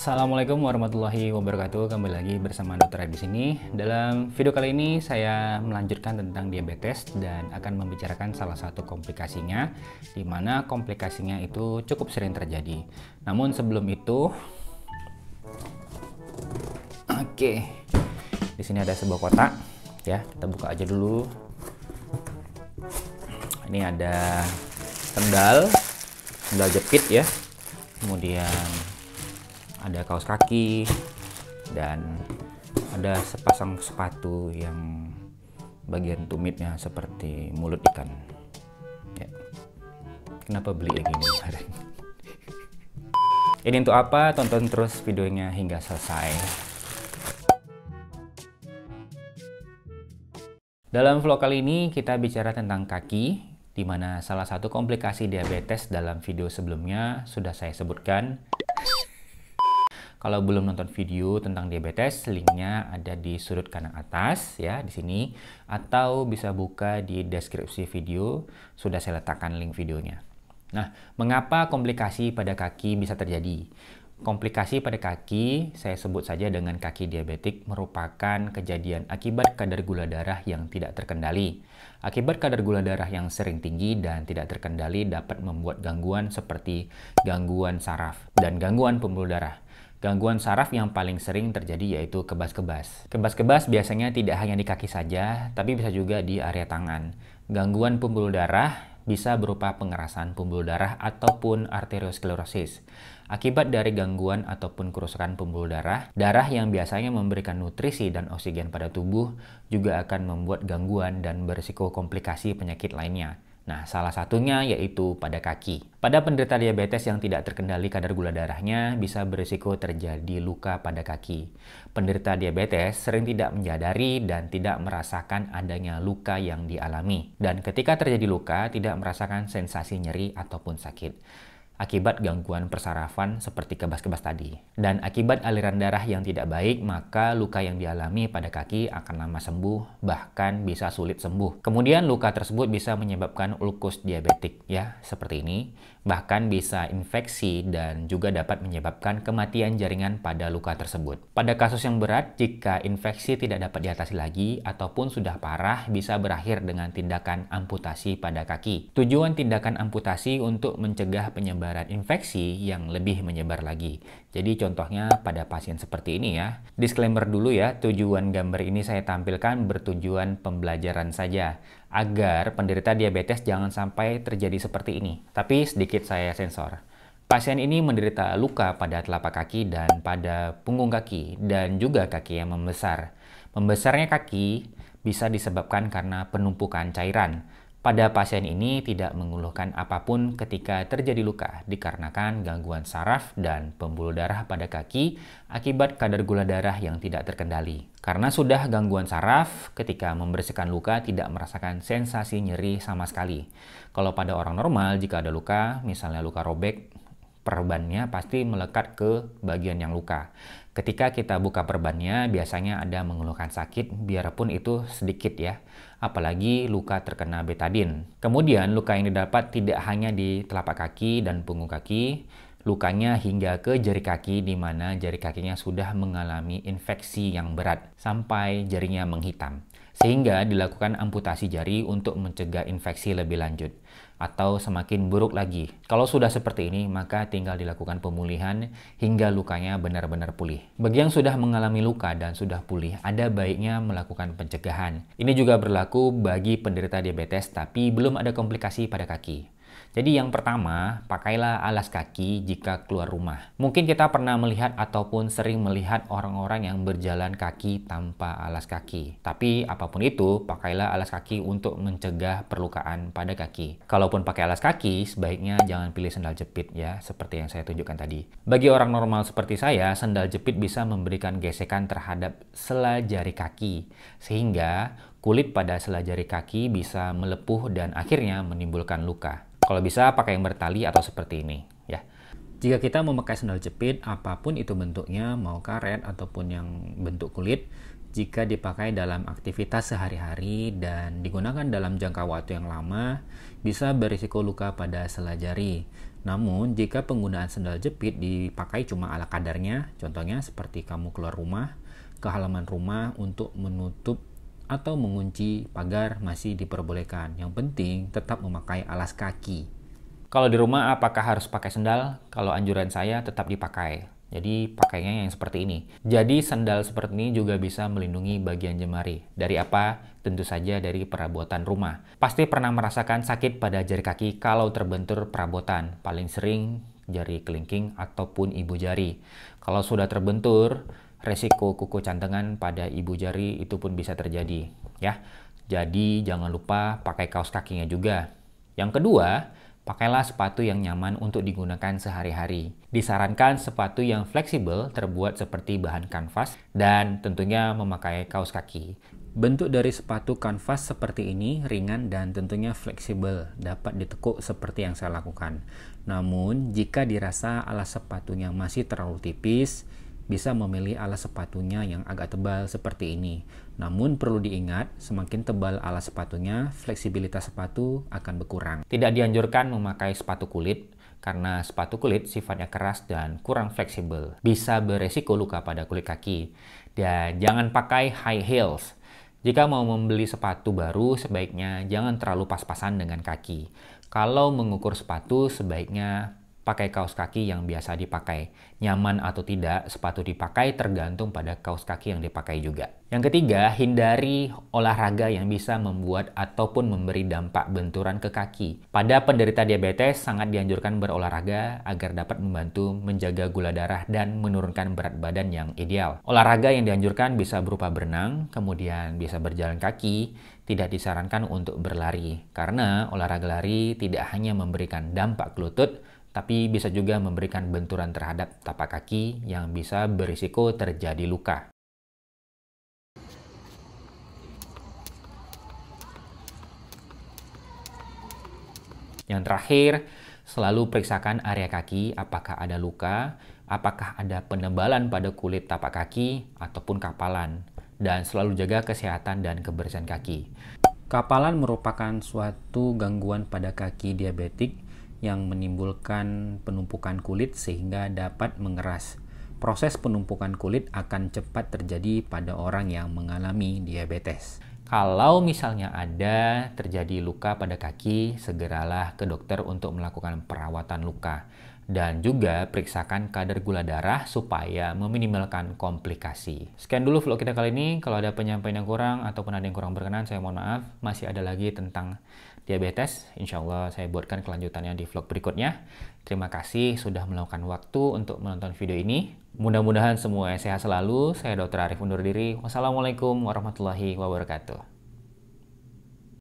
Assalamualaikum warahmatullahi wabarakatuh. Kembali lagi bersama Dokter di sini. Dalam video kali ini saya melanjutkan tentang diabetes dan akan membicarakan salah satu komplikasinya, di mana komplikasinya itu cukup sering terjadi. Namun sebelum itu, oke, okay. di sini ada sebuah kotak, ya kita buka aja dulu. Ini ada sendal, sendal jepit ya, kemudian ada kaos kaki dan ada sepasang sepatu yang bagian tumitnya seperti mulut ikan ya. kenapa beli yang ini ini untuk apa tonton terus videonya hingga selesai dalam vlog kali ini kita bicara tentang kaki di mana salah satu komplikasi diabetes dalam video sebelumnya sudah saya sebutkan kalau belum nonton video tentang diabetes, linknya ada di sudut kanan atas ya di sini atau bisa buka di deskripsi video sudah saya letakkan link videonya. Nah, mengapa komplikasi pada kaki bisa terjadi? Komplikasi pada kaki, saya sebut saja dengan kaki diabetik, merupakan kejadian akibat kadar gula darah yang tidak terkendali. Akibat kadar gula darah yang sering tinggi dan tidak terkendali dapat membuat gangguan seperti gangguan saraf dan gangguan pembuluh darah. Gangguan saraf yang paling sering terjadi yaitu kebas-kebas. Kebas-kebas biasanya tidak hanya di kaki saja, tapi bisa juga di area tangan. Gangguan pembuluh darah bisa berupa pengerasan pembuluh darah ataupun arteriosklerosis. Akibat dari gangguan ataupun kerusakan pembuluh darah, darah yang biasanya memberikan nutrisi dan oksigen pada tubuh juga akan membuat gangguan dan berisiko komplikasi penyakit lainnya. Nah, salah satunya yaitu pada kaki. Pada penderita diabetes yang tidak terkendali kadar gula darahnya bisa berisiko terjadi luka pada kaki. Penderita diabetes sering tidak menyadari dan tidak merasakan adanya luka yang dialami. Dan ketika terjadi luka, tidak merasakan sensasi nyeri ataupun sakit akibat gangguan persarafan seperti kebas-kebas tadi. Dan akibat aliran darah yang tidak baik, maka luka yang dialami pada kaki akan lama sembuh, bahkan bisa sulit sembuh. Kemudian luka tersebut bisa menyebabkan ulkus diabetik, ya, seperti ini bahkan bisa infeksi dan juga dapat menyebabkan kematian jaringan pada luka tersebut. Pada kasus yang berat, jika infeksi tidak dapat diatasi lagi ataupun sudah parah, bisa berakhir dengan tindakan amputasi pada kaki. Tujuan tindakan amputasi untuk mencegah penyebaran infeksi yang lebih menyebar lagi. Jadi contohnya pada pasien seperti ini ya. Disclaimer dulu ya, tujuan gambar ini saya tampilkan bertujuan pembelajaran saja agar penderita diabetes jangan sampai terjadi seperti ini. Tapi sedikit saya sensor. Pasien ini menderita luka pada telapak kaki dan pada punggung kaki dan juga kaki yang membesar. Membesarnya kaki bisa disebabkan karena penumpukan cairan pada pasien ini tidak mengeluhkan apapun ketika terjadi luka dikarenakan gangguan saraf dan pembuluh darah pada kaki akibat kadar gula darah yang tidak terkendali. Karena sudah gangguan saraf, ketika membersihkan luka tidak merasakan sensasi nyeri sama sekali. Kalau pada orang normal jika ada luka, misalnya luka robek, perbannya pasti melekat ke bagian yang luka. Ketika kita buka perbannya, biasanya ada mengeluhkan sakit, biarpun itu sedikit ya. Apalagi luka terkena betadin. Kemudian, luka yang didapat tidak hanya di telapak kaki dan punggung kaki, Lukanya hingga ke jari kaki di mana jari kakinya sudah mengalami infeksi yang berat sampai jarinya menghitam. Sehingga dilakukan amputasi jari untuk mencegah infeksi lebih lanjut atau semakin buruk lagi. Kalau sudah seperti ini, maka tinggal dilakukan pemulihan hingga lukanya benar-benar pulih. Bagi yang sudah mengalami luka dan sudah pulih, ada baiknya melakukan pencegahan. Ini juga berlaku bagi penderita diabetes tapi belum ada komplikasi pada kaki. Jadi yang pertama, pakailah alas kaki jika keluar rumah. Mungkin kita pernah melihat ataupun sering melihat orang-orang yang berjalan kaki tanpa alas kaki. Tapi apapun itu, pakailah alas kaki untuk mencegah perlukaan pada kaki. Kalaupun pakai alas kaki, sebaiknya jangan pilih sendal jepit ya, seperti yang saya tunjukkan tadi. Bagi orang normal seperti saya, sendal jepit bisa memberikan gesekan terhadap sela jari kaki, sehingga kulit pada sela jari kaki bisa melepuh dan akhirnya menimbulkan luka. Kalau bisa pakai yang bertali atau seperti ini ya. Jika kita memakai sandal jepit, apapun itu bentuknya, mau karet ataupun yang bentuk kulit, jika dipakai dalam aktivitas sehari-hari dan digunakan dalam jangka waktu yang lama, bisa berisiko luka pada sela jari. Namun, jika penggunaan sandal jepit dipakai cuma ala kadarnya, contohnya seperti kamu keluar rumah, ke halaman rumah untuk menutup atau mengunci pagar masih diperbolehkan. Yang penting tetap memakai alas kaki. Kalau di rumah apakah harus pakai sendal? Kalau anjuran saya tetap dipakai. Jadi pakainya yang seperti ini. Jadi sendal seperti ini juga bisa melindungi bagian jemari. Dari apa? Tentu saja dari perabotan rumah. Pasti pernah merasakan sakit pada jari kaki kalau terbentur perabotan. Paling sering jari kelingking ataupun ibu jari. Kalau sudah terbentur, resiko kuku cantengan pada ibu jari itu pun bisa terjadi ya. Jadi jangan lupa pakai kaos kakinya juga. Yang kedua, pakailah sepatu yang nyaman untuk digunakan sehari-hari. Disarankan sepatu yang fleksibel terbuat seperti bahan kanvas dan tentunya memakai kaos kaki. Bentuk dari sepatu kanvas seperti ini ringan dan tentunya fleksibel, dapat ditekuk seperti yang saya lakukan. Namun, jika dirasa alas sepatunya masih terlalu tipis, bisa memilih alas sepatunya yang agak tebal seperti ini. Namun perlu diingat, semakin tebal alas sepatunya, fleksibilitas sepatu akan berkurang. Tidak dianjurkan memakai sepatu kulit karena sepatu kulit sifatnya keras dan kurang fleksibel. Bisa beresiko luka pada kulit kaki. Dan jangan pakai high heels. Jika mau membeli sepatu baru, sebaiknya jangan terlalu pas-pasan dengan kaki. Kalau mengukur sepatu, sebaiknya pakai kaos kaki yang biasa dipakai. Nyaman atau tidak, sepatu dipakai tergantung pada kaos kaki yang dipakai juga. Yang ketiga, hindari olahraga yang bisa membuat ataupun memberi dampak benturan ke kaki. Pada penderita diabetes, sangat dianjurkan berolahraga agar dapat membantu menjaga gula darah dan menurunkan berat badan yang ideal. Olahraga yang dianjurkan bisa berupa berenang, kemudian bisa berjalan kaki, tidak disarankan untuk berlari. Karena olahraga lari tidak hanya memberikan dampak lutut, tapi bisa juga memberikan benturan terhadap tapak kaki yang bisa berisiko terjadi luka. Yang terakhir, selalu periksakan area kaki apakah ada luka, apakah ada penebalan pada kulit tapak kaki, ataupun kapalan. Dan selalu jaga kesehatan dan kebersihan kaki. Kapalan merupakan suatu gangguan pada kaki diabetik yang menimbulkan penumpukan kulit sehingga dapat mengeras. Proses penumpukan kulit akan cepat terjadi pada orang yang mengalami diabetes. Kalau misalnya ada terjadi luka pada kaki, segeralah ke dokter untuk melakukan perawatan luka dan juga periksakan kadar gula darah supaya meminimalkan komplikasi. Sekian dulu vlog kita kali ini. Kalau ada penyampaian yang kurang ataupun ada yang kurang berkenan, saya mohon maaf. Masih ada lagi tentang diabetes. Insya Allah saya buatkan kelanjutannya di vlog berikutnya. Terima kasih sudah melakukan waktu untuk menonton video ini. Mudah-mudahan semua sehat selalu. Saya Dr. Arif undur diri. Wassalamualaikum warahmatullahi wabarakatuh.